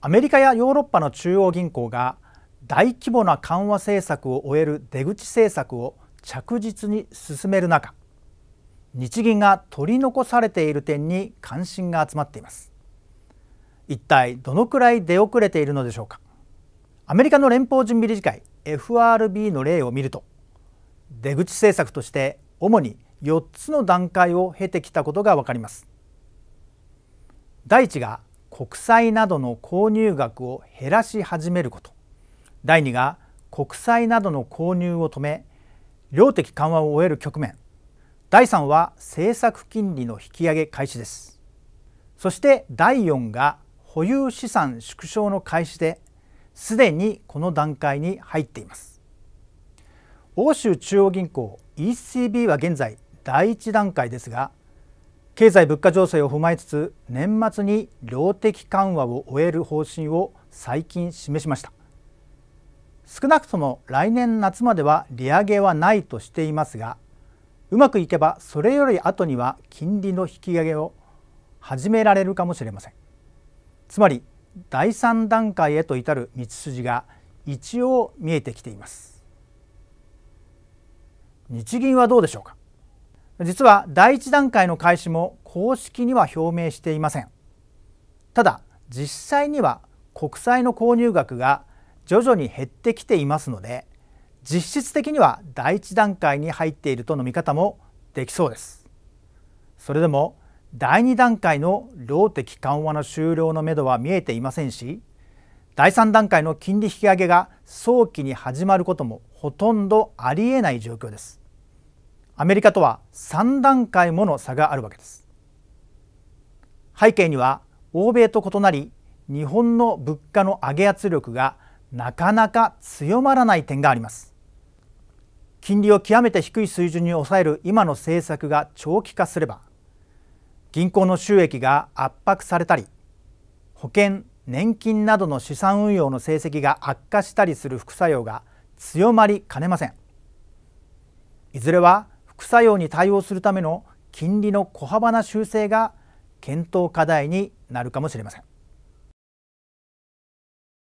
アメリカやヨーロッパの中央銀行が大規模な緩和政策を終える出口政策を着実に進める中日銀が取り残されている点に関心が集まっています一体どのくらい出遅れているのでしょうかアメリカの連邦準備理事会 FRB の例を見ると出口政策として主に4つの段階を経てきたことが分かります第1が国債などの購入額を減らし始めること第2が国債などの購入を止め量的緩和を終える局面第3は政策金利の引き上げ開始ですそして第4が保有資産縮小の開始ですでにこの段階に入っています欧州中央銀行 ECB は現在第1段階ですが経済物価情勢を踏まえつつ年末に量的緩和を終える方針を最近示しました少なくとも来年夏までは利上げはないとしていますがうまくいけばそれより後には金利の引き上げを始められるかもしれませんつまり第三段階へと至る道筋が一応見えてきています日銀はどうでしょうか実は第1段階の開始も公式には表明していませんただ実際には国債の購入額が徐々に減ってきていますので実質的には第1段階に入っているとの見方もできそうですそれでも第2段階の量的緩和の終了のめどは見えていませんし第3段階の金利引き上げが早期に始まることもほとんどありえない状況ですアメリカとは3段階もの差があるわけです背景には欧米と異なり日本の物価の上げ圧力がなかなか強まらない点があります金利を極めて低い水準に抑える今の政策が長期化すれば銀行の収益が圧迫されたり保険年金などの資産運用の成績が悪化したりする副作用が強まりかねませんいずれは副作用に対応するための金利の小幅な修正が検討課題になるかもしれません。